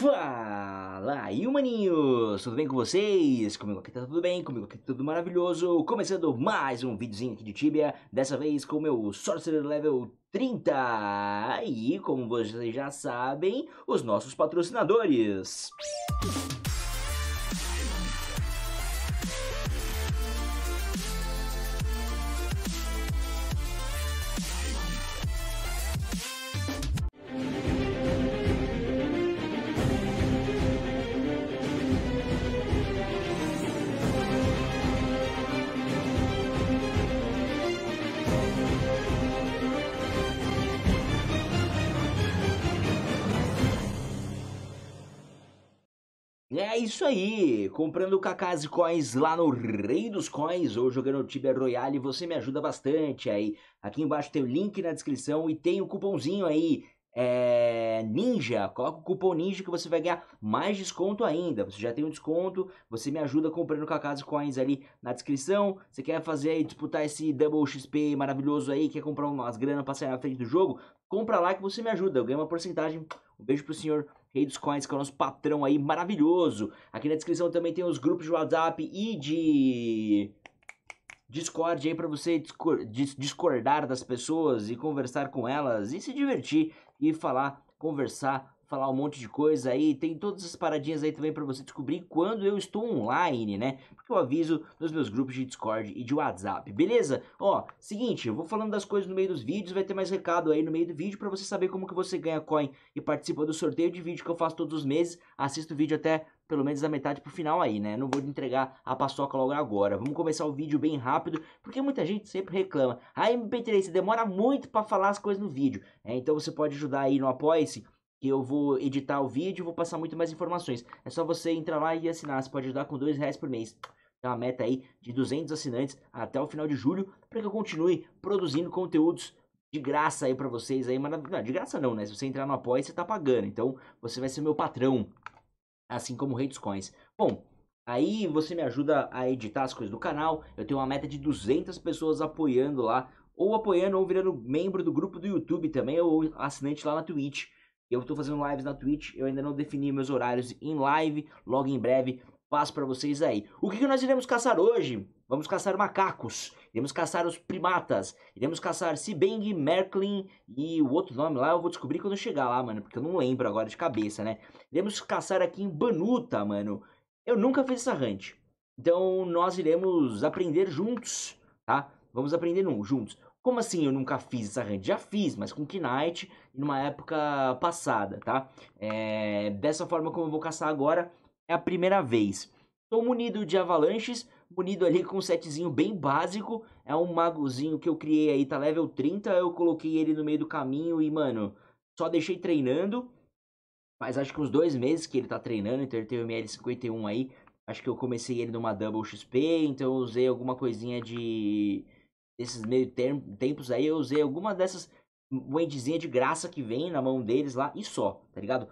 Fala aí, maninhos! Tudo bem com vocês? Comigo aqui tá tudo bem, comigo aqui tá tudo maravilhoso. Começando mais um videozinho aqui de Tibia, dessa vez com o meu Sorcerer Level 30. E, como vocês já sabem, os nossos patrocinadores. Música isso aí, comprando e Coins lá no Rei dos Coins ou jogando Tibia Royale, você me ajuda bastante aí. Aqui embaixo tem o link na descrição e tem o cupomzinho aí, é, Ninja, coloca o cupom Ninja que você vai ganhar mais desconto ainda. Você já tem um desconto, você me ajuda comprando e Coins ali na descrição. Você quer fazer aí, disputar esse Double XP maravilhoso aí, quer comprar umas grana pra sair na frente do jogo? Compra lá que você me ajuda, eu ganho uma porcentagem. Um beijo pro senhor, Rei dos Coins, que é o nosso patrão aí maravilhoso. Aqui na descrição também tem os grupos de WhatsApp e de Discord aí para você discordar das pessoas e conversar com elas e se divertir e falar, conversar falar um monte de coisa aí, tem todas as paradinhas aí também para você descobrir quando eu estou online, né? Porque eu aviso nos meus grupos de Discord e de WhatsApp, beleza? Ó, seguinte, eu vou falando das coisas no meio dos vídeos, vai ter mais recado aí no meio do vídeo para você saber como que você ganha coin e participa do sorteio de vídeo que eu faço todos os meses. Assista o vídeo até pelo menos da metade pro final aí, né? Não vou entregar a paçoca logo agora. Vamos começar o vídeo bem rápido, porque muita gente sempre reclama. A MP3 demora muito para falar as coisas no vídeo. É, então você pode ajudar aí no Apoia-se que eu vou editar o vídeo, vou passar muito mais informações. É só você entrar lá e assinar, você pode ajudar com dois reais por mês. Tem uma meta aí de 200 assinantes até o final de julho, para que eu continue produzindo conteúdos de graça aí para vocês aí, mas não, de graça não, né? Se você entrar no Apoia, você tá pagando, então você vai ser meu patrão, assim como o Rei dos Coins. Bom, aí você me ajuda a editar as coisas do canal, eu tenho uma meta de 200 pessoas apoiando lá, ou apoiando ou virando membro do grupo do YouTube também, ou assinante lá na Twitch. Eu estou fazendo lives na Twitch, eu ainda não defini meus horários em live, logo em breve passo para vocês aí. O que, que nós iremos caçar hoje? Vamos caçar macacos, iremos caçar os primatas, iremos caçar Sibeng, Merklin e o outro nome lá eu vou descobrir quando eu chegar lá, mano, porque eu não lembro agora de cabeça, né? Iremos caçar aqui em Banuta, mano. Eu nunca fiz essa hunt, então nós iremos aprender juntos, tá? Vamos aprender juntos. Como assim eu nunca fiz essa arranjo? Já fiz, mas com Knight numa época passada, tá? É, dessa forma como eu vou caçar agora, é a primeira vez. Estou munido de avalanches, munido ali com um setzinho bem básico. É um magozinho que eu criei aí, tá level 30, eu coloquei ele no meio do caminho e, mano, só deixei treinando. Faz acho que uns dois meses que ele tá treinando, então ele tem o ML51 aí. Acho que eu comecei ele numa double XP, então eu usei alguma coisinha de esses meio tempos aí, eu usei alguma dessas wendyzinha de graça que vem na mão deles lá e só, tá ligado?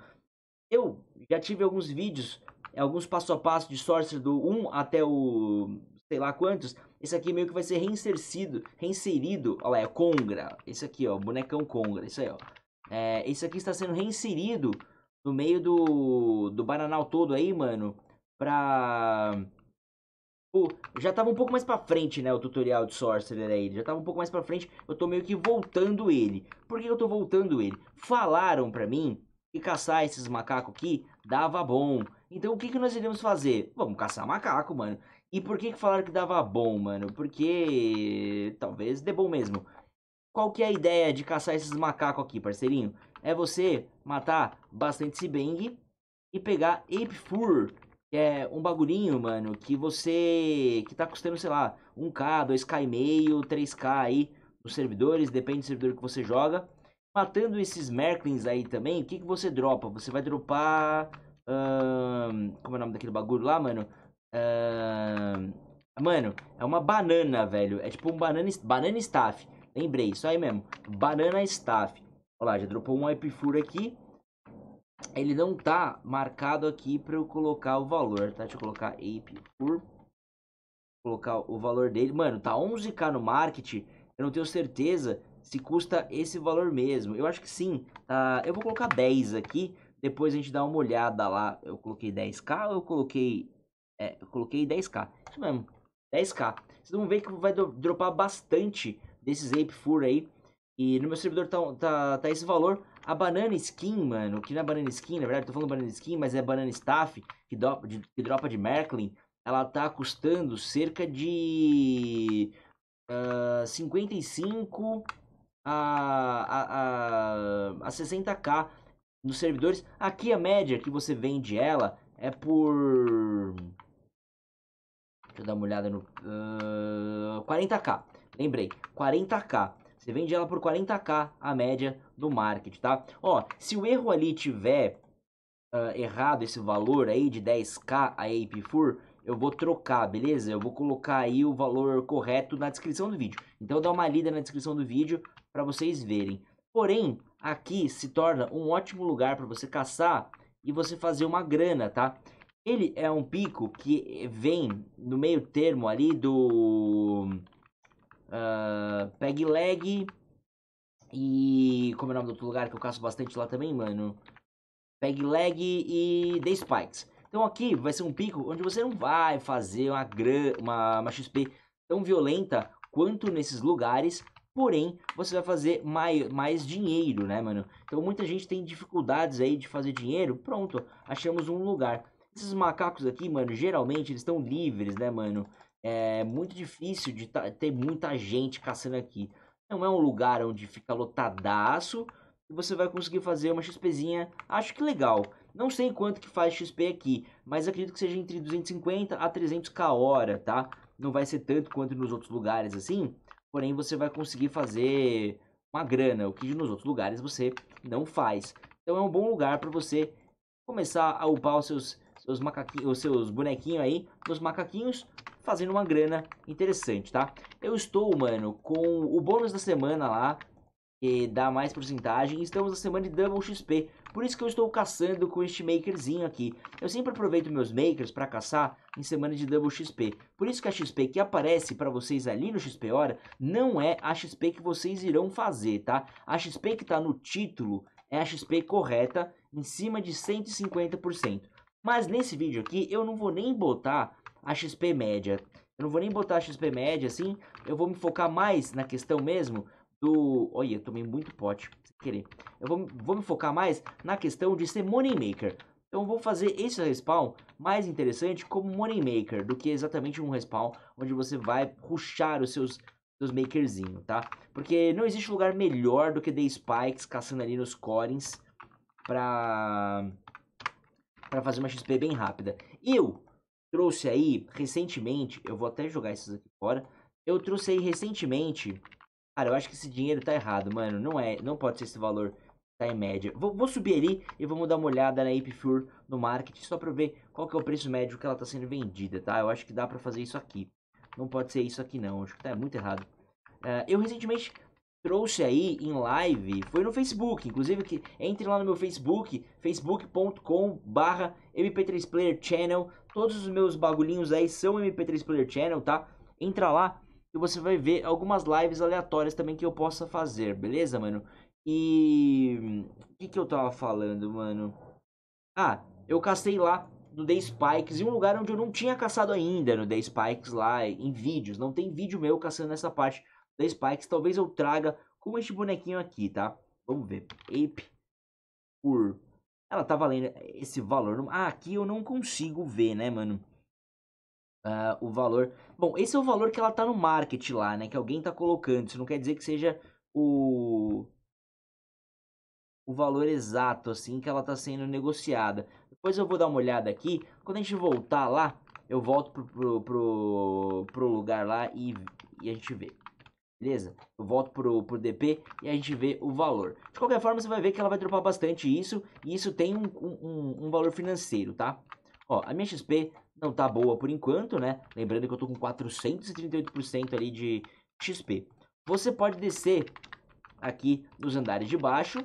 Eu já tive alguns vídeos, alguns passo a passo de Sorcerer do 1 até o sei lá quantos. Esse aqui meio que vai ser reinserido, reinserido, olha lá, é Congra. Esse aqui, ó, bonecão Congra, isso aí, ó. É, esse aqui está sendo reinserido no meio do, do bananal todo aí, mano, pra tipo, já tava um pouco mais pra frente, né, o tutorial de Sorcerer aí. Já tava um pouco mais pra frente, eu tô meio que voltando ele. Por que eu tô voltando ele? Falaram pra mim que caçar esses macacos aqui dava bom. Então o que, que nós iremos fazer? Vamos caçar macaco, mano. E por que, que falaram que dava bom, mano? Porque talvez dê bom mesmo. Qual que é a ideia de caçar esses macacos aqui, parceirinho? É você matar bastante Sibeng e pegar Ape Fur, que é um bagulhinho, mano, que você. que tá custando, sei lá, 1k, 2k e meio, 3k aí nos servidores, depende do servidor que você joga. Matando esses Merklins aí também, o que, que você dropa? Você vai dropar. Hum, como é o nome daquele bagulho lá, mano? Hum, mano, é uma banana, velho. É tipo um banana, banana staff. Lembrei, isso aí mesmo. Banana staff. Olha lá, já dropou um Ipfur aqui ele não tá marcado aqui para eu colocar o valor, tá? Deixa eu colocar ape por colocar o valor dele. Mano, tá 11k no market. Eu não tenho certeza se custa esse valor mesmo. Eu acho que sim. Tá? Eu vou colocar 10 aqui. Depois a gente dá uma olhada lá. Eu coloquei 10k ou eu coloquei... É, eu coloquei 10k. Isso mesmo. 10k. Vocês vão ver que vai dropar bastante desses ape fur aí. E no meu servidor tá, tá, tá esse valor. A Banana Skin, mano, que não é Banana Skin, na verdade, tô falando Banana Skin, mas é Banana Staff, que, do, de, que dropa de Merklin, ela tá custando cerca de uh, ah, 55 a, a, a, a 60k nos servidores. Aqui a média que você vende ela é por... Deixa eu dar uma olhada no... Uh, ah, 40k, lembrei, 40k. Você vende ela por 40k a média do market, tá? Ó, se o erro ali tiver uh, errado esse valor aí de 10k a ip4 eu vou trocar, beleza? Eu vou colocar aí o valor correto na descrição do vídeo. Então dá uma lida na descrição do vídeo para vocês verem. Porém, aqui se torna um ótimo lugar para você caçar e você fazer uma grana, tá? Ele é um pico que vem no meio termo ali do uh, Peg Leg e. Como é o nome do outro lugar que eu caço bastante lá também, mano? Peg Leg e The Spikes. Então aqui vai ser um pico onde você não vai fazer uma, gran... uma, uma XP tão violenta quanto nesses lugares, porém você vai fazer mais, mais dinheiro, né, mano? Então muita gente tem dificuldades aí de fazer dinheiro. Pronto, achamos um lugar. Esses macacos aqui, mano, geralmente eles estão livres, né, mano? É muito difícil de tá, ter muita gente caçando aqui. Não é um lugar onde fica lotadaço e você vai conseguir fazer uma XPzinha, acho que legal. Não sei quanto que faz XP aqui, mas acredito que seja entre 250 a 300k hora, tá? Não vai ser tanto quanto nos outros lugares assim, porém você vai conseguir fazer uma grana, o que nos outros lugares você não faz. Então é um bom lugar para você começar a upar os seus, seus macaquinhos, os seus bonequinhos aí, os macaquinhos, fazendo uma grana interessante, tá? Eu estou, mano, com o bônus da semana lá, que dá mais porcentagem, estamos na semana de Double XP, por isso que eu estou caçando com este makerzinho aqui. Eu sempre aproveito meus makers para caçar em semana de Double XP. Por isso que a XP que aparece para vocês ali no XP Hora não é a XP que vocês irão fazer, tá? A XP que está no título é a XP correta, em cima de 150%. Mas nesse vídeo aqui eu não vou nem botar a XP média. Eu não vou nem botar a XP média assim, eu vou me focar mais na questão mesmo do... Olha, eu tomei muito pote, sem querer. Eu vou, vou me focar mais na questão de ser money maker. Então vou fazer esse respawn mais interessante como money maker do que exatamente um respawn onde você vai ruxar os seus dos tá? Porque não existe lugar melhor do que The Spikes caçando ali nos corins pra... pra fazer uma XP bem rápida. Eu trouxe aí recentemente, eu vou até jogar esses aqui fora. Eu trouxe aí recentemente. Cara, eu acho que esse dinheiro tá errado, mano. Não é, não pode ser esse valor tá em média. Vou, vou subir ali e vamos dar uma olhada na Epifure no market só para ver qual que é o preço médio que ela tá sendo vendida, tá? Eu acho que dá para fazer isso aqui. Não pode ser isso aqui não, acho que tá muito errado. Uh, eu recentemente trouxe aí em live foi no Facebook. Inclusive, que entre lá no meu Facebook, facebook.com barra mp3 Player Channel. Todos os meus bagulhinhos aí são mp3 Player Channel, tá? Entra lá e você vai ver algumas lives aleatórias também que eu possa fazer, beleza, mano? E... O que que eu tava falando, mano? Ah, eu castei lá no The Spikes, em um lugar onde eu não tinha caçado ainda no The Spikes lá, em vídeos. Não tem vídeo meu caçando nessa parte da Spikes. Talvez eu traga como este bonequinho aqui, tá? Vamos ver. Ape por... Ela tá valendo esse valor. Ah, aqui eu não consigo ver, né, mano? Uh, o valor. Bom, esse é o valor que ela tá no market lá, né? Que alguém tá colocando. Isso não quer dizer que seja o o valor exato assim que ela tá sendo negociada. Depois eu vou dar uma olhada aqui. Quando a gente voltar lá, eu volto pro, pro, pro, pro lugar lá e, e a gente vê. Beleza? Eu volto pro, pro DP e a gente vê o valor. De qualquer forma, você vai ver que ela vai dropar bastante isso. E isso tem um, um, um valor financeiro, tá? Ó, a minha XP não tá boa por enquanto, né? Lembrando que eu tô com 438% ali de XP. Você pode descer aqui nos andares de baixo.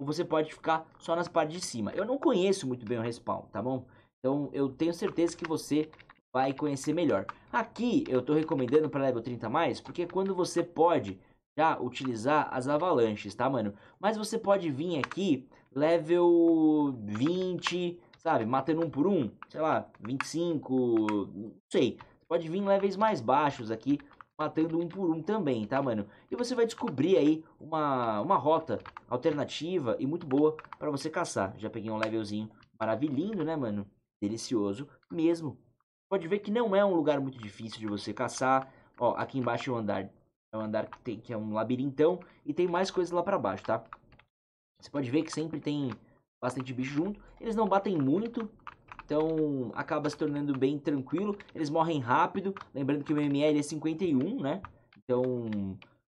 Ou você pode ficar só nas partes de cima. Eu não conheço muito bem o respawn, tá bom? Então eu tenho certeza que você vai conhecer melhor. Aqui eu estou recomendando para level 30 mais, porque é quando você pode já utilizar as avalanches, tá, mano? Mas você pode vir aqui level 20, sabe, matando um por um, sei lá, 25, não sei. pode vir levels mais baixos aqui, matando um por um também, tá, mano? E você vai descobrir aí uma, uma rota alternativa e muito boa para você caçar. Já peguei um levelzinho maravilhoso, né, mano? Delicioso mesmo pode ver que não é um lugar muito difícil de você caçar. Ó, aqui embaixo é um andar, é um andar que, tem, que é um labirintão e tem mais coisas lá para baixo, tá? Você pode ver que sempre tem bastante bicho junto. Eles não batem muito, então acaba se tornando bem tranquilo. Eles morrem rápido, lembrando que o ML é 51, né? Então,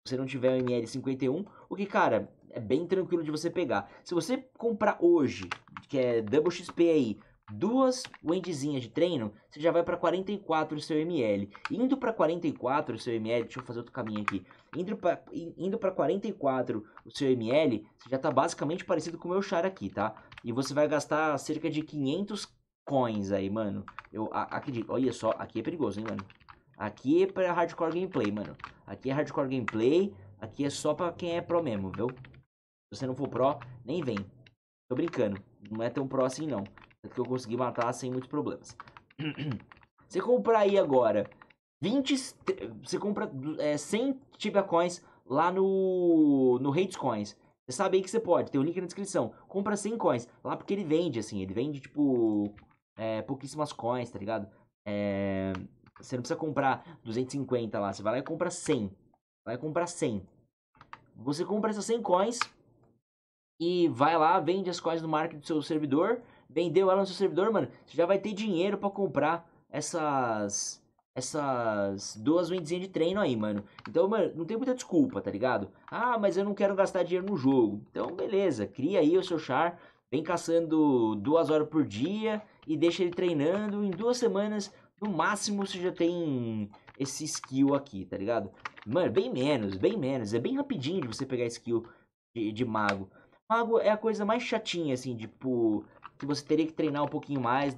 se você não tiver o ML 51, o que, cara, é bem tranquilo de você pegar. Se você comprar hoje, que é Double XP aí, duas Wendyzinhas de treino, você já vai para 44 seu ml. Indo para 44 seu ml, deixa eu fazer outro caminho aqui. Indo para indo pra 44 o seu ml, você já tá basicamente parecido com o meu char aqui, tá? E você vai gastar cerca de 500 coins aí, mano. Eu a, acredito. Olha só, aqui é perigoso, hein, mano. Aqui é pra hardcore gameplay, mano. Aqui é hardcore gameplay. Aqui é só pra quem é pro mesmo, viu? Se você não for pro, nem vem. Tô brincando. Não é tão pro assim, não. Tanto é que eu consegui matar sem muitos problemas. Você compra aí agora 20. Você compra é, 100 Tibia Coins lá no. No Hates Coins. Você sabe aí que você pode, tem o um link na descrição. Compra 100 coins lá porque ele vende, assim. Ele vende, tipo. É, pouquíssimas coins, tá ligado? É, você não precisa comprar 250 lá. Você vai lá e compra 100. Vai comprar 100. Você compra essas 100 coins e vai lá, vende as coins no market do seu servidor vendeu ela no seu servidor, mano, você já vai ter dinheiro para comprar essas essas duas windzinhas de treino aí, mano. Então, mano, não tem muita desculpa, tá ligado? Ah, mas eu não quero gastar dinheiro no jogo. Então, beleza, cria aí o seu char, vem caçando duas horas por dia e deixa ele treinando. Em duas semanas, no máximo, você já tem esse skill aqui, tá ligado? Mano, bem menos, bem menos. É bem rapidinho de você pegar skill de, de mago. Mago é a coisa mais chatinha, assim, tipo, que você teria que treinar um pouquinho mais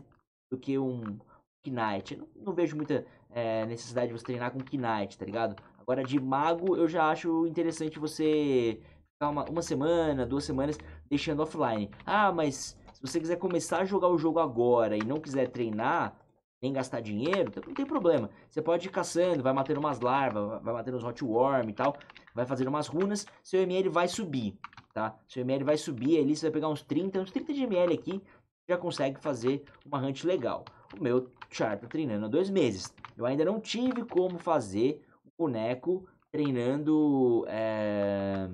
do que um Knight. Não, não, vejo muita é, necessidade de você treinar com Knight, tá ligado? Agora, de mago, eu já acho interessante você ficar uma, uma semana, duas semanas deixando offline. Ah, mas se você quiser começar a jogar o jogo agora e não quiser treinar, nem gastar dinheiro, então não tem problema. Você pode ir caçando, vai matando umas larvas, vai matando uns hotworm e tal, vai fazendo umas runas, seu ML vai subir tá? Seu ML vai subir ali, você vai pegar uns 30, uns 30 de ML aqui, já consegue fazer uma hunt legal. O meu char tá treinando há dois meses. Eu ainda não tive como fazer o boneco treinando... É...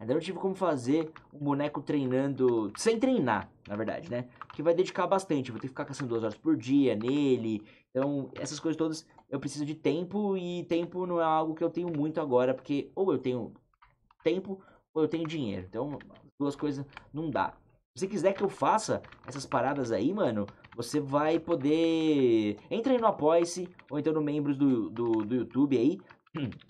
Ainda não tive como fazer um boneco treinando, sem treinar, na verdade, né? Que vai dedicar bastante, vou ter que ficar caçando duas horas por dia nele. Então, essas coisas todas, eu preciso de tempo e tempo não é algo que eu tenho muito agora, porque ou eu tenho tempo ou eu tenho dinheiro. Então, duas coisas não dá. Se você quiser que eu faça essas paradas aí, mano, você vai poder. Entra aí no Apoice ou então no membros do, do, do YouTube aí.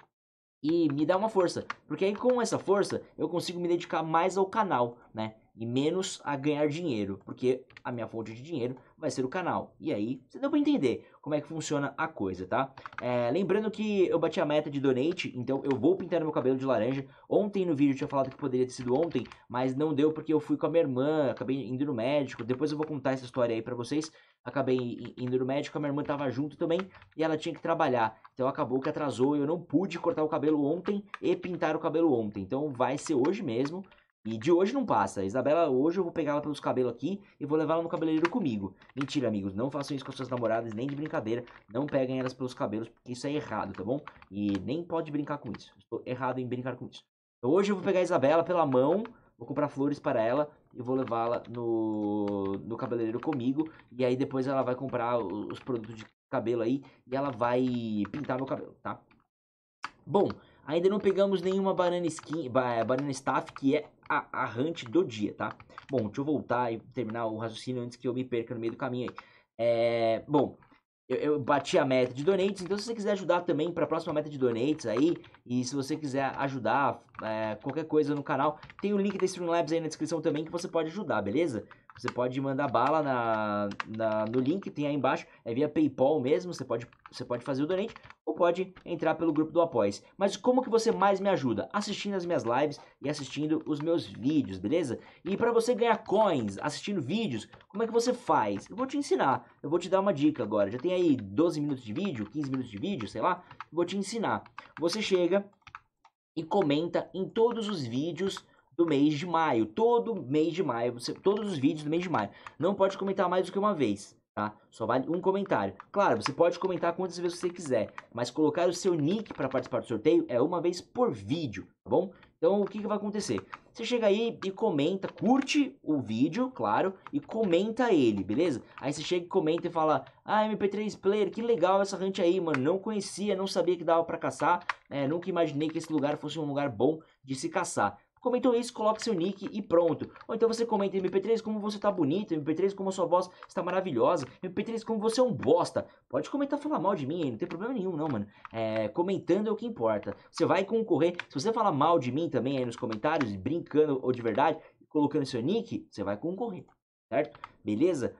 E me dá uma força. Porque aí com essa força eu consigo me dedicar mais ao canal, né? e menos a ganhar dinheiro, porque a minha fonte de dinheiro vai ser o canal. E aí, você deu para entender como é que funciona a coisa, tá? É, lembrando que eu bati a meta de donate, então eu vou pintar meu cabelo de laranja. Ontem no vídeo eu tinha falado que poderia ter sido ontem, mas não deu porque eu fui com a minha irmã, acabei indo no médico. Depois eu vou contar essa história aí para vocês. Acabei indo no médico, a minha irmã tava junto também e ela tinha que trabalhar. Então acabou que atrasou, e eu não pude cortar o cabelo ontem e pintar o cabelo ontem. Então vai ser hoje mesmo. E de hoje não passa. A Isabela, hoje eu vou pegar ela pelos cabelos aqui e vou levar ela no cabeleireiro comigo. Mentira, amigos. Não façam isso com suas namoradas, nem de brincadeira. Não peguem elas pelos cabelos, porque isso é errado, tá bom? E nem pode brincar com isso. Estou errado em brincar com isso. Então hoje eu vou pegar a Isabela pela mão, vou comprar flores para ela e vou levá-la no, no cabeleireiro comigo. E aí depois ela vai comprar os produtos de cabelo aí e ela vai pintar meu cabelo, tá? Bom, ainda não pegamos nenhuma banana skin, banana staff, que é a, a hunt do dia, tá? Bom, deixa eu voltar e terminar o raciocínio antes que eu me perca no meio do caminho aí. É, bom, eu, eu, bati a meta de donates, então se você quiser ajudar também para a próxima meta de donates aí, e se você quiser ajudar é, qualquer coisa no canal, tem o link da Streamlabs aí na descrição também que você pode ajudar, beleza? Você pode mandar bala na, na, no link que tem aí embaixo. É via PayPal mesmo. Você pode, você pode fazer o donate ou pode entrar pelo grupo do Apoia. Mas como que você mais me ajuda? Assistindo as minhas lives e assistindo os meus vídeos, beleza? E para você ganhar coins assistindo vídeos, como é que você faz? Eu vou te ensinar. Eu vou te dar uma dica agora. Já tem aí 12 minutos de vídeo, 15 minutos de vídeo, sei lá. Eu vou te ensinar. Você chega e comenta em todos os vídeos do mês de maio. Todo mês de maio, você, todos os vídeos do mês de maio. Não pode comentar mais do que uma vez, tá? Só vale um comentário. Claro, você pode comentar quantas vezes você quiser, mas colocar o seu nick para participar do sorteio é uma vez por vídeo, tá bom? Então, o que, que vai acontecer? Você chega aí e comenta, curte o vídeo, claro, e comenta ele, beleza? Aí você chega e comenta e fala: Ah, MP3 Player, que legal essa hunt aí, mano. Não conhecia, não sabia que dava para caçar, é, nunca imaginei que esse lugar fosse um lugar bom de se caçar. Comentou isso, coloque seu nick e pronto. Ou então você comenta MP3 como você tá bonito, MP3 como sua voz está maravilhosa, MP3 como você é um bosta. Pode comentar falar mal de mim, não tem problema nenhum não, mano. É, comentando é o que importa. Você vai concorrer, se você falar mal de mim também aí nos comentários, brincando ou de verdade, colocando seu nick, você vai concorrer, certo? Beleza?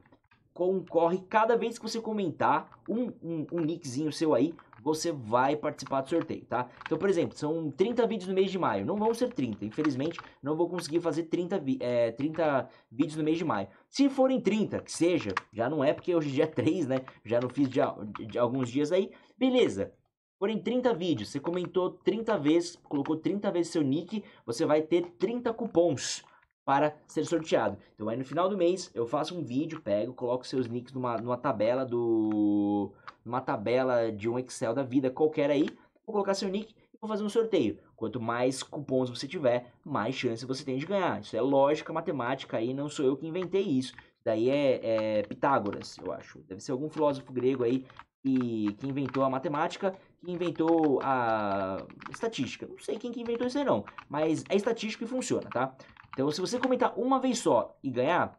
Concorre cada vez que você comentar um, um, um nickzinho seu aí, você vai participar do sorteio, tá? Então, por exemplo, são 30 vídeos no mês de maio. Não vão ser 30, infelizmente, não vou conseguir fazer 30, é, 30 vídeos no mês de maio. Se forem 30, que seja, já não é porque hoje é dia é 3, né? Já não fiz de, de alguns dias aí. Beleza, Porém, 30 vídeos, você comentou 30 vezes, colocou 30 vezes seu nick, você vai ter 30 cupons para ser sorteado. Então aí no final do mês eu faço um vídeo, pego, coloco seus links numa, numa tabela do. numa tabela de um Excel da vida qualquer aí, vou colocar seu nick e vou fazer um sorteio. Quanto mais cupons você tiver, mais chance você tem de ganhar. Isso é lógica matemática aí, não sou eu que inventei isso. Daí é, é Pitágoras, eu acho. Deve ser algum filósofo grego aí que, que inventou a matemática que inventou a estatística. Não sei quem que inventou isso aí não, mas é estatístico e funciona, tá? Então, se você comentar uma vez só e ganhar,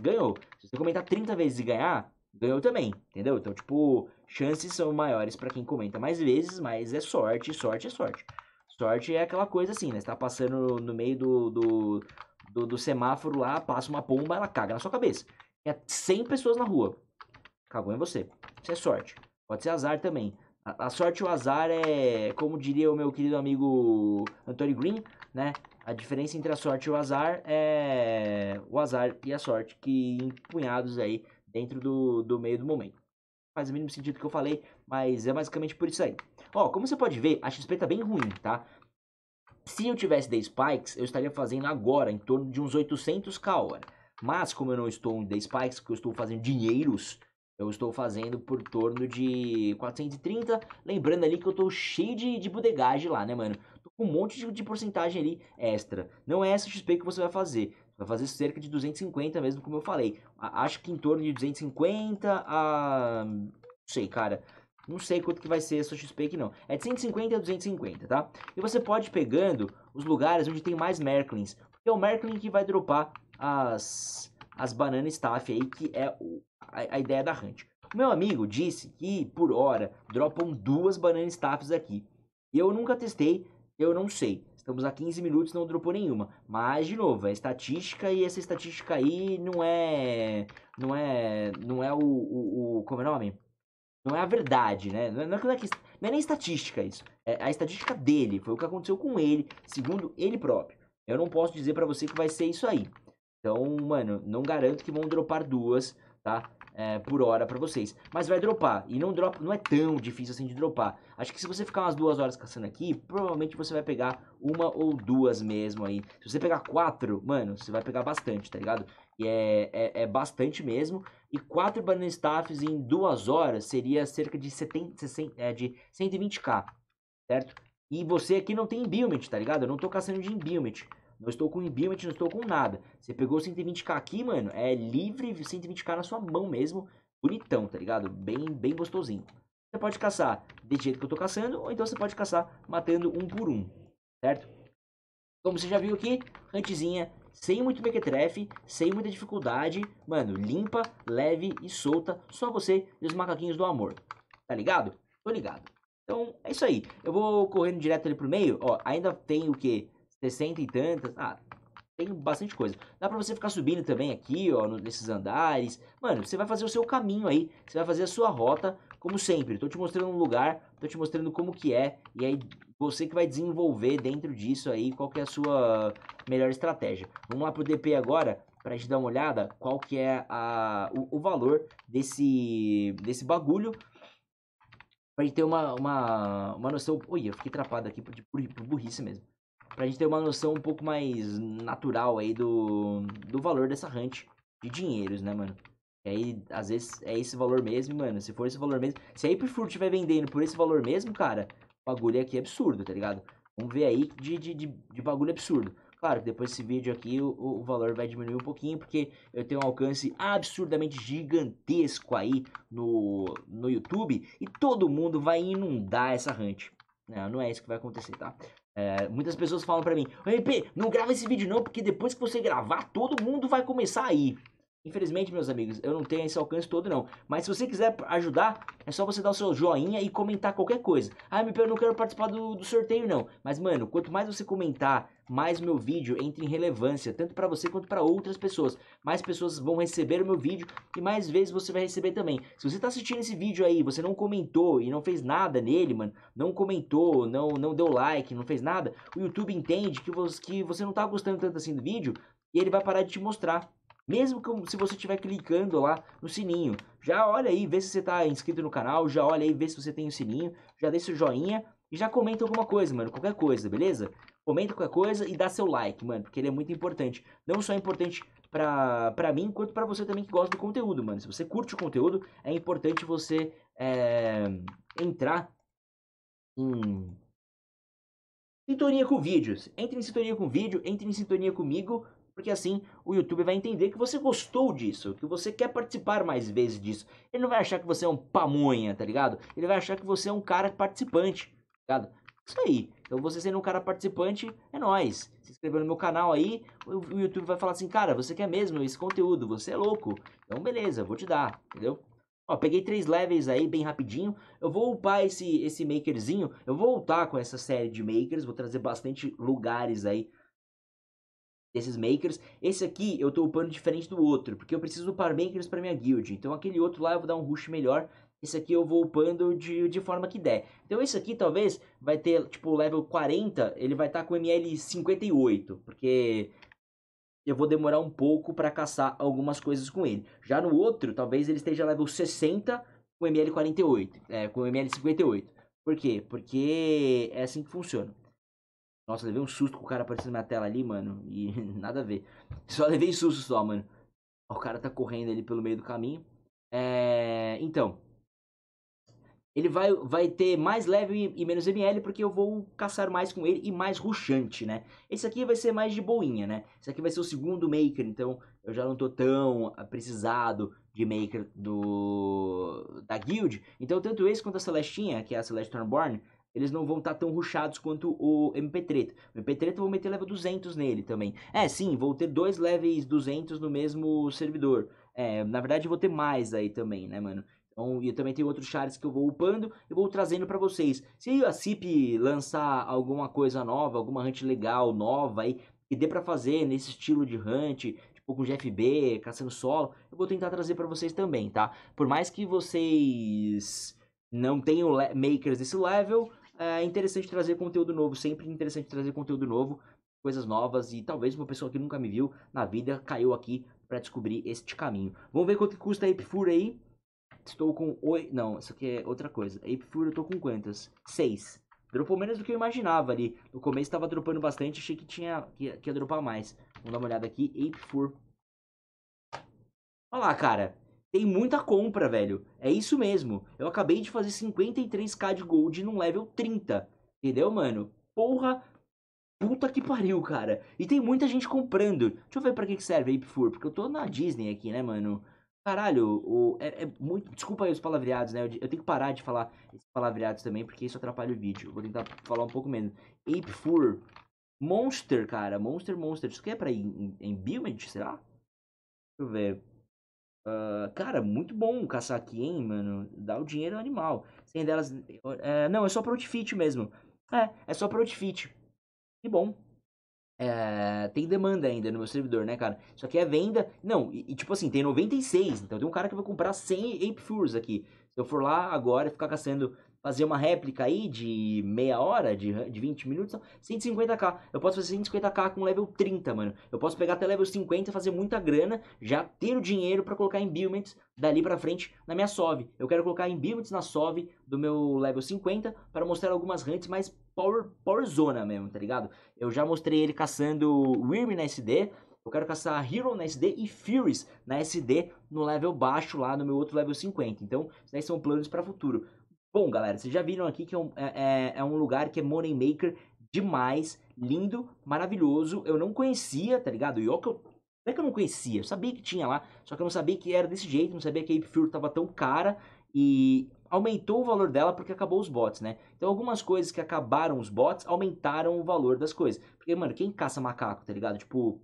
ganhou. Se você comentar 30 vezes e ganhar, ganhou também, entendeu? Então, tipo, chances são maiores para quem comenta mais vezes, mas é sorte, sorte é sorte. Sorte é aquela coisa assim, né? Você tá passando no meio do, do, do, do semáforo lá, passa uma pomba, ela caga na sua cabeça. É 100 pessoas na rua. Cagou em você. Isso é sorte. Pode ser azar também. A, sorte e o azar é, como diria o meu querido amigo Anthony Green, né? A diferença entre a sorte e o azar é o azar e a sorte, que empunhados aí dentro do, do meio do momento. Faz o mínimo sentido que eu falei, mas é basicamente por isso aí. Ó, como você pode ver, a XP tá bem ruim, tá? Se eu tivesse 10 spikes, eu estaria fazendo agora em torno de uns 800k hora. Mas como eu não estou em 10 spikes, porque eu estou fazendo dinheiros, eu estou fazendo por torno de 430. Lembrando ali que eu estou cheio de, de bodegagem lá, né, mano? Tô com um monte de, de porcentagem ali extra. Não é essa XP que você vai fazer. Você vai fazer cerca de 250 mesmo, como eu falei. A, acho que em torno de 250 a... Não sei, cara. Não sei quanto que vai ser essa XP aqui, não. É de 150 a 250, tá? E você pode ir pegando os lugares onde tem mais Merklins. Porque é o Merklin que vai dropar as as banana staff aí, que é o, a, a, ideia da Hunt. O meu amigo disse que, por hora, dropam duas banana staffs aqui. Eu nunca testei, eu não sei. Estamos a 15 minutos, não dropou nenhuma. Mas, de novo, é estatística e essa estatística aí não é. Não é. Não é o. o, o como é o nome? Não é a verdade, né? Não é, não é, é não é nem estatística isso. É a estatística dele. Foi o que aconteceu com ele, segundo ele próprio. Eu não posso dizer para você que vai ser isso aí. Então, mano, não garanto que vão dropar duas, tá? É, por hora para vocês. Mas vai dropar. E não dropa, não é tão difícil assim de dropar. Acho que se você ficar umas duas horas caçando aqui, provavelmente você vai pegar uma ou duas mesmo aí. Se você pegar quatro, mano, você vai pegar bastante, tá ligado? E é, é, é bastante mesmo. E quatro Banner Staffs em duas horas seria cerca de, 70, 60, é, de 120k, certo? E você aqui não tem Imbuement, tá ligado? Eu não tô caçando de Imbuement. Não estou com embillment, não estou com nada. Você pegou 120k aqui, mano, é livre 120k na sua mão mesmo. Bonitão, tá ligado? Bem, bem gostosinho. Você pode caçar de jeito que eu tô caçando, ou então você pode caçar matando um por um, certo? Como você já viu aqui, antesinha sem muito mequetrefe, sem muita dificuldade, mano, limpa, leve e solta, só você e os macaquinhos do amor. Tá ligado? Tô ligado. Então, é isso aí. Eu vou correndo direto ali pro meio, ó, ainda tem o que? 60 e tantas. Ah, tem bastante coisa. Dá pra você ficar subindo também aqui, ó, nesses andares. Mano, você vai fazer o seu caminho aí. Você vai fazer a sua rota, como sempre. Tô te mostrando um lugar, tô te mostrando como que é. E aí você que vai desenvolver dentro disso aí qual que é a sua melhor estratégia. Vamos lá pro DP agora pra gente dar uma olhada qual que é a, o, o valor desse, desse bagulho. Pra gente ter uma, uma, uma noção... Ui, eu fiquei trapado aqui por, por, por burrice mesmo pra gente ter uma noção um pouco mais natural aí do, do valor dessa hunt de dinheiros, né, mano? E aí, às vezes, é esse valor mesmo, mano. Se for esse valor mesmo. Se a Aprifruit estiver vendendo por esse valor mesmo, cara, o bagulho aqui é absurdo, tá ligado? Vamos ver aí de, de, de, de bagulho absurdo. Claro que depois desse vídeo aqui o, o, valor vai diminuir um pouquinho, porque eu tenho um alcance absurdamente gigantesco aí no, no YouTube e todo mundo vai inundar essa hunt. Não, não é isso que vai acontecer, tá? É, muitas pessoas falam para mim, MP, não grava esse vídeo não, porque depois que você gravar, todo mundo vai começar aí. Infelizmente, meus amigos, eu não tenho esse alcance todo não. Mas se você quiser ajudar, é só você dar o seu joinha e comentar qualquer coisa. Ah, MP, eu não quero participar do, do sorteio não. Mas, mano, quanto mais você comentar, mais meu vídeo entra em relevância, tanto para você quanto para outras pessoas. Mais pessoas vão receber o meu vídeo e mais vezes você vai receber também. Se você tá assistindo esse vídeo aí, você não comentou e não fez nada nele, mano, não comentou, não, não deu like, não fez nada, o YouTube entende que você, que você não tá gostando tanto assim do vídeo e ele vai parar de te mostrar. Mesmo que se você estiver clicando lá no sininho. Já olha aí, vê se você está inscrito no canal, já olha aí, vê se você tem o sininho, já deixa o joinha e já comenta alguma coisa, mano, qualquer coisa, beleza? Comenta qualquer coisa e dá seu like, mano, porque ele é muito importante. Não só é importante pra, pra mim, quanto pra você também que gosta do conteúdo, mano. Se você curte o conteúdo, é importante você é, entrar em sintonia com vídeos. Entre em sintonia com o vídeo, entre em sintonia comigo, porque assim o YouTube vai entender que você gostou disso, que você quer participar mais vezes disso. Ele não vai achar que você é um pamonha, tá ligado? Ele vai achar que você é um cara participante, tá ligado? Isso aí. Então você sendo um cara participante, é nós. Se inscrever no meu canal aí, o YouTube vai falar assim, cara, você quer mesmo esse conteúdo, você é louco. Então beleza, vou te dar, entendeu? Ó, peguei três levels aí bem rapidinho. Eu vou upar esse, esse makerzinho. Eu vou voltar com essa série de makers. Vou trazer bastante lugares aí esses makers. Esse aqui eu estou upando diferente do outro, porque eu preciso upar makers para minha guild. Então aquele outro lá eu vou dar um rush melhor. Esse aqui eu vou upando de, de forma que der. Então esse aqui talvez vai ter, tipo, level 40, ele vai estar tá com ML 58, porque eu vou demorar um pouco para caçar algumas coisas com ele. Já no outro, talvez ele esteja level 60 com ML 48, é, com ML 58. Por quê? Porque é assim que funciona. Nossa, levei um susto com o cara aparecendo na minha tela ali, mano. E nada a ver. Só levei susto só, mano. O cara tá correndo ali pelo meio do caminho. É... Então. Ele vai, vai ter mais leve e menos ML, porque eu vou caçar mais com ele e mais ruxante, né? Esse aqui vai ser mais de boinha, né? Esse aqui vai ser o segundo Maker, então eu já não tô tão precisado de Maker do da guild. Então tanto esse quanto a Celestinha, que é a Celeste Thornborn, eles não vão estar tá tão ruchados quanto o MP3. O MP3 eu vou meter level 200 nele também. É, sim, vou ter dois levels 200 no mesmo servidor. É, na verdade eu vou ter mais aí também, né, mano? Então, e também tem outros chars que eu vou upando e vou trazendo para vocês. Se a CIP lançar alguma coisa nova, alguma hunt legal, nova aí, que dê para fazer nesse estilo de hunt, tipo com GFB, caçando solo, eu vou tentar trazer para vocês também, tá? Por mais que vocês não tenham makers desse level, é interessante trazer conteúdo novo, sempre interessante trazer conteúdo novo, coisas novas e talvez uma pessoa que nunca me viu na vida caiu aqui para descobrir este caminho. Vamos ver quanto custa a Epifura aí. Estou com oito. Não, isso aqui é outra coisa. A eu tô com quantas? Seis. Dropou menos do que eu imaginava ali. No começo estava dropando bastante, achei que tinha que, ia, que ia dropar mais. Vamos dar uma olhada aqui. Apefur. Olha lá, cara. Tem muita compra, velho. É isso mesmo. Eu acabei de fazer 53k de gold num level 30. Entendeu, mano? Porra, Puta que pariu, cara. E tem muita gente comprando. Deixa eu ver pra que serve Ape Fur, porque eu tô na Disney aqui, né, mano? Caralho, o, é, é muito. Desculpa aí os palavreados, né? Eu, eu, tenho que parar de falar esses palavreados também, porque isso atrapalha o vídeo. vou tentar falar um pouco menos. Ape Fur. Monster, cara. Monster, monster. Isso aqui é pra em, em, em Build, será? Deixa eu ver. Uh, cara, muito bom caçar aqui, hein, mano? Dá o dinheiro é animal. Sem delas. É, não, é só pro outfit mesmo. É, é só pro outfit. Que bom. É, tem demanda ainda no meu servidor, né, cara? Isso aqui é venda. Não, e, e tipo assim, tem 96. Então tem um cara que vai comprar 100 Ape Furs aqui. Se eu for lá agora e ficar caçando fazer uma réplica aí de meia hora, de, de 20 minutos, 150k. Eu posso fazer 150k com level 30, mano. Eu posso pegar até level 50, fazer muita grana, já ter o dinheiro para colocar em buildmates dali para frente na minha SOV. Eu quero colocar em builds na SOV do meu level 50 para mostrar algumas hunts mais power, power zona mesmo, tá ligado? Eu já mostrei ele caçando Wyrm na SD, eu quero caçar Hero na SD e Furies na SD no level baixo lá no meu outro level 50. Então, esses são planos para futuro. Bom, galera, vocês já viram aqui que é um, é, é, é um lugar que é maker demais, lindo, maravilhoso. Eu não conhecia, tá ligado? E ó que eu... Não é que eu não conhecia, eu sabia que tinha lá, só que eu não sabia que era desse jeito, não sabia que a Ape tava tão cara e aumentou o valor dela porque acabou os bots, né? Então algumas coisas que acabaram os bots aumentaram o valor das coisas. Porque, mano, quem caça macaco, tá ligado? Tipo,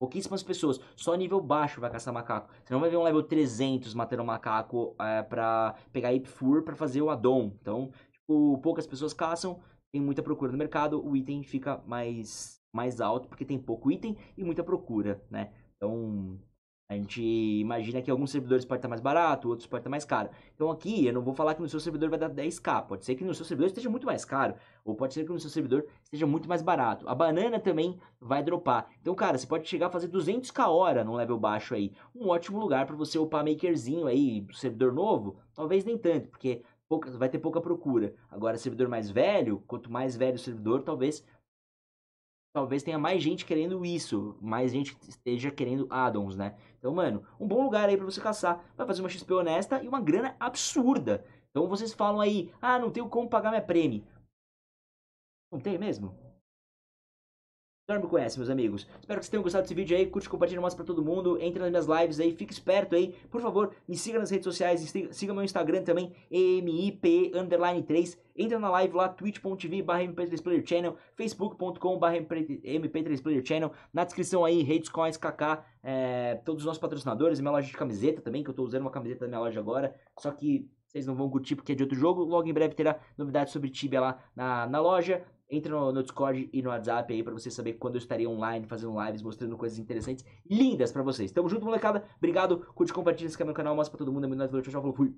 Pouquíssimas pessoas, só nível baixo vai caçar macaco. Você não vai ver um level 300 matando macaco é, pra pegar Ipfur para fazer o addon. Então, tipo, poucas pessoas caçam, tem muita procura no mercado, o item fica mais, mais alto porque tem pouco item e muita procura, né? Então, a gente imagina que alguns servidores podem estar mais barato, outros podem estar mais caro. Então aqui eu não vou falar que no seu servidor vai dar 10k, pode ser que no seu servidor esteja muito mais caro, ou pode ser que no seu servidor esteja muito mais barato. A banana também vai dropar. Então, cara, você pode chegar a fazer 200k hora num level baixo aí. Um ótimo lugar para você upar makerzinho aí, do servidor novo, talvez nem tanto, porque pouca, vai ter pouca procura. Agora, servidor mais velho, quanto mais velho o servidor, talvez talvez tenha mais gente querendo isso, mais gente esteja querendo addons, né? Então, mano, um bom lugar aí para você caçar, vai fazer uma XP honesta e uma grana absurda. Então vocês falam aí, ah, não tenho como pagar minha prêmio. Não tem mesmo? Dorme com conhece, meus amigos. Espero que vocês tenham gostado desse vídeo aí. Curte, compartilha, mostra pra todo mundo. Entre nas minhas lives aí. Fique esperto aí. Por favor, me siga nas redes sociais. Siga meu Instagram também, MIP3. Entra na live lá, twitch.tv barra mp3playerchannel, facebook.com barra mp3playerchannel. Na descrição aí, redes, coins, kk, é, todos os nossos patrocinadores. Minha loja de camiseta também, que eu tô usando uma camiseta da minha loja agora. Só que vocês não vão curtir porque é de outro jogo. Logo em breve terá novidades sobre Tibia lá na, na loja. Entra no, no, Discord e no WhatsApp aí para você saber quando eu estarei online fazendo lives, mostrando coisas interessantes, lindas para vocês. Tamo junto, molecada. Obrigado. Curte, compartilha, se inscreve no canal, mostra pra todo mundo. É muito nóis, valeu, tchau, tchau. Falou, fui.